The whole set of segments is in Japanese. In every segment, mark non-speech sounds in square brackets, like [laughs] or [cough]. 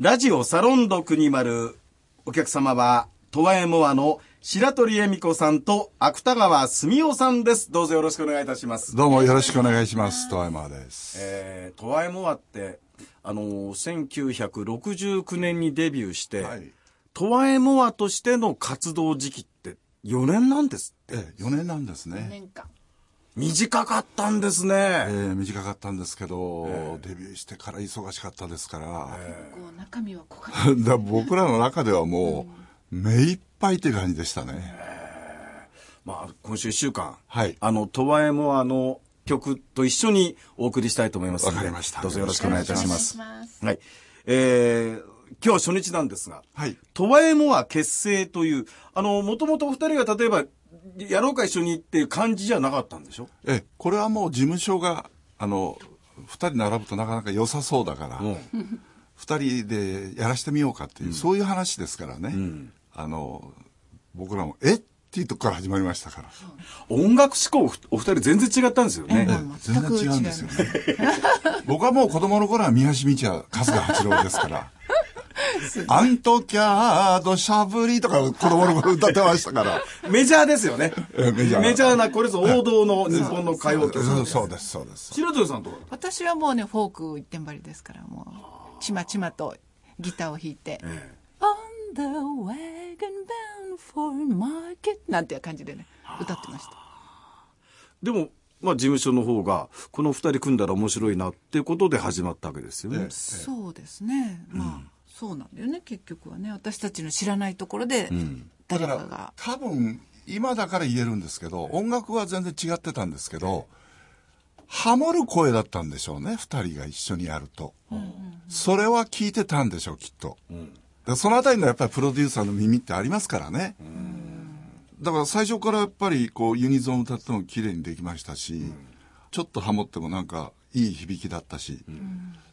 ラジオサロンド国丸。お客様は、トワエモアの白鳥恵美子さんと芥川澄夫さんです。どうぞよろしくお願いいたします。どうもよろしくお願いします。トワエモアです。えー、トワエモアって、あのー、1969年にデビューして、はい、トワエモアとしての活動時期って4年なんですって。ええ、4年なんですね。4年間。短かったんですね、えー、短かったんですけど、えー、デビューしてから忙しかったですから、中身は [laughs] 僕らの中ではもう、うん、目いっぱいって感じでしたね、えー、まあ、今週1週間、はい、あの戸えもあの曲と一緒にお送りしたいと思いますわかりましたどうぞよろしくお願いいたしますはいえー、今日初日なんですが、はい、トワエモア結成という、あの、もともとお二人が例えばやろうか一緒にっていう感じじゃなかったんでしょえ、これはもう事務所が、あの、二人並ぶとなかなか良さそうだから、二、人でやらしてみようかっていう、そういう話ですからね。あの、僕らも、えっていうとこから始まりましたから。音楽思考、お二人全然違ったんですよね。全然違うんですよね。僕はもう子供の頃は三橋美智也、春日八郎ですから。[laughs] アントキャードャブリーとか子供の頃歌ってましたから。[laughs] メジャーですよね。メジャー。メジャーな、これぞ王道の日本の歌謡曲。そうです、そうです。白鳥さんと私はもうね、フォーク一点張りですから、もう、ちまちまとギターを弾いて、ええ、On the wagon bound for market なんていう感じでね、歌ってました。でも、まあ、事務所の方がこの2人組んだら面白いなっていうことで始まったわけですよね。ええ、そうですね、まあ、うんそうなんだよね結局はね私たちの知らないところで誰かが、うん、か多分今だから言えるんですけど音楽は全然違ってたんですけど、ハモる声だったんでしょうね2人が一緒にやると、うんそれは聞いてたんでしょうきっと、うん、その辺りのやっぱりプロデューサーの耳ってありますからね、うん、だから最初からやっぱりこうユニゾン歌っても綺麗にできましたし、うん、ちょっとハモってもなんかいい響きだったし、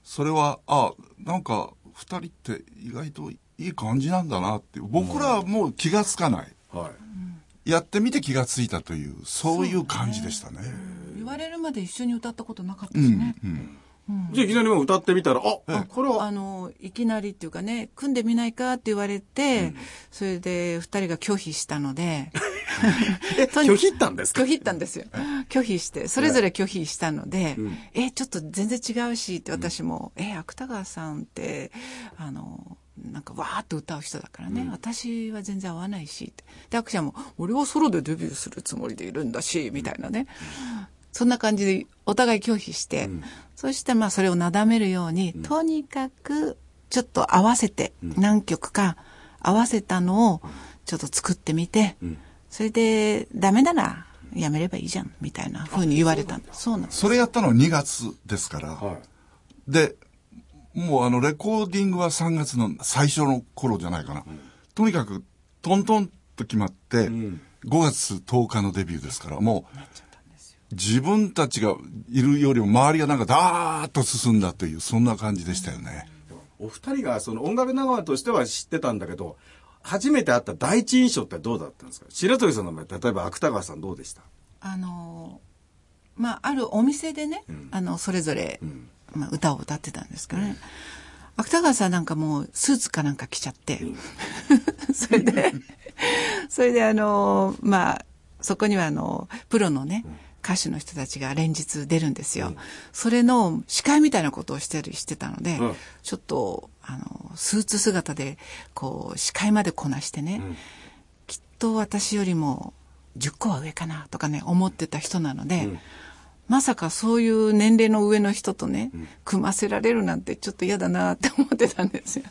それはあなんか2人って意外といい感じなんだなって僕らはもう気が付かない、うん、はい、やってみて気が付いたというそういう感じでしたね、ね、言われるまで一緒に歌ったことなかったですね、うん、うんうん、じゃあいきなりも歌ってみたら、あ、あこれは。あの、いきなりっていうかね、組んでみないかって言われて、うん、それで二人が拒否したので、え、拒否ったんですか拒否ったんですよ。拒否して、それぞれ拒否したので、うん、え、ちょっと全然違うしって私も、うん、え、芥川さんって、あの、なんかわーっと歌う人だからね、うん、私は全然合わないしって。で、アちも、俺はソロでデビューするつもりでいるんだし、みたいなね。そんな感じでお互い拒否して、うん、そしてまあそれをなだめるように、うん、とにかくちょっと合わせて、何曲か合わせたのをちょっと作ってみて、うん、それで、ダメなら、やめればいいじゃん、みたいなふうに言われたんです。そうなんです。それやったの2月ですから。はい、で、もうあの、レコーディングは3月の最初の頃じゃないかな。うん、とにかく、トントンと決まって、うん、5月10日のデビューですから、もう、自分たちがいるよりも周りがなんかダーッと進んだという、そんな感じでしたよね。お二人がその音楽仲間としては知ってたんだけど、初めて会った第一印象ってどうだったんですか白鳥さんの前例えば芥川さんどうでしたあのまああるお店でね、うん、あのそれぞれ、うん、まあ、歌を歌ってたんですけどね、うん、芥川さんなんかもうスーツかなんか着ちゃって、[laughs] それでそれであのまあそこにはあのプロのね、歌手の人たちが連日出るんですよ。うん、それの司会みたいなことをしてる、してたので、うん、ちょっと、あの、スーツ姿で、こう、司会までこなしてね、うん、きっと私よりも10個は上かなとかね、思ってた人なので、まさかそういう年齢の上の人とね、組ませられるなんてちょっと嫌だなって思ってたんですよ。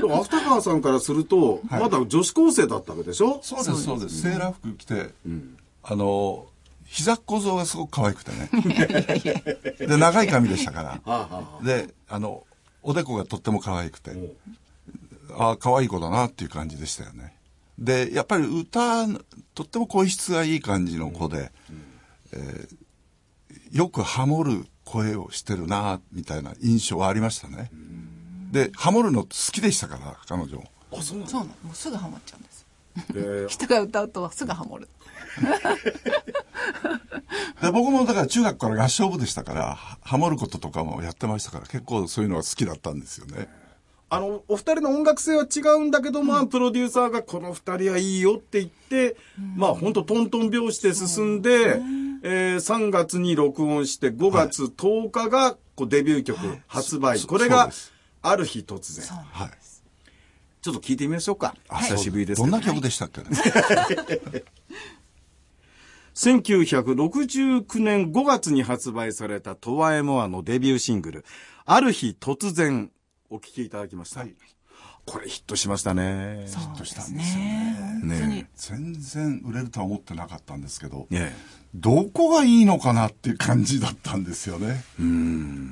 でも、芥川さんからすると、はい、まだ女子高生だったわけでしょそうです、そうです。セーラー服着て、うん、あの、膝小僧がすごく可愛くてね。[laughs] で、長い髪でしたから。で、あの、おでこがとっても可愛くて。ああ、可愛い子だなっていう感じでしたよね。で、やっぱり歌、とっても声質がいい感じの子で、えよくハモる声をしてるな、みたいな印象はありましたね。で、ハモるの好きでしたから、彼女。あ、そうなのもうすぐハモっちゃうんです。人が歌うとすぐハモるで僕もだから中学から合唱部でしたからハモることとかもやってましたから結構そういうのが好きだったんですよねあのお二人の音楽性は違うんだけど、まあプロデューサーがこの二人はいいよって言って、うん、まあ本当トントン拍子で進んで、ねえー、3月に録音して5月10日がこうデビュー曲発売、はい、これがある日突然、はいちょっと聞いてみましょうか。久しぶりです、ね、どんな曲でしたっけね。1969年5月に発売されたトワエモアのデビューシングル、ある日突然お聴きいただきました。はい、これヒットしましたね。ヒットしたんですよね。ね全然売れるとは思ってなかったんですけど、ね、どこがいいのかなっていう感じだったんですよね。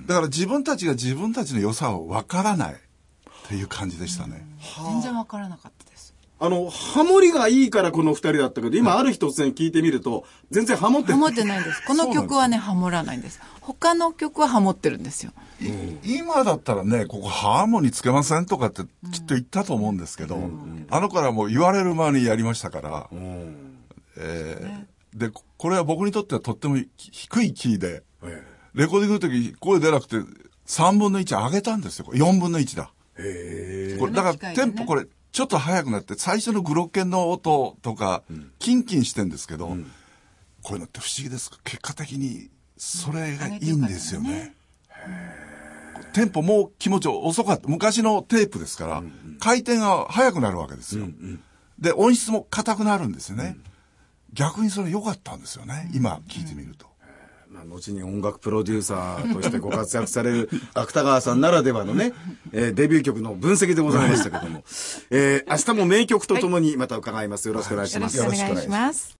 だから自分たちが自分たちの良さをわからない。ていう感じでしたね、全然わからなかったですあの、ハモリがいいからこの二人だったけど、今ある日突然聞いてみると、全然ハモってない。ハモってないんです。この曲はね、ハモらないんです。他の曲はハモってるんですよ。今だったらね、ここハーモニーつけませんとかってきっと言ったと思うんですけど、うん、あのからもう言われる間にやりましたから、うん、えー、で、これは僕にとってはとっても低いキーで、レコーディングの時声出なくて3分の1上げたんですよ。4分の1だ。へこれだからテンポこれちょっと速くなって最初のグロッケンの音とか、キンキンしてんですけど、うん、こういうのって不思議ですか結果的にそれがいいんですよね。うテンポも気持ち遅かった。昔のテープですから、回転が速くなるわけですよ。うんうん、で、音質も硬くなるんですよね。逆にそれ良かったんですよね。今聞いてみると。後に音楽プロデューサーとしてご活躍される [laughs] 芥川さんならではのね、えー、デビュー曲の分析でございましたけども、えー、明日も名曲とともにまた伺います。よろしくお願いします。よろしくお願いします。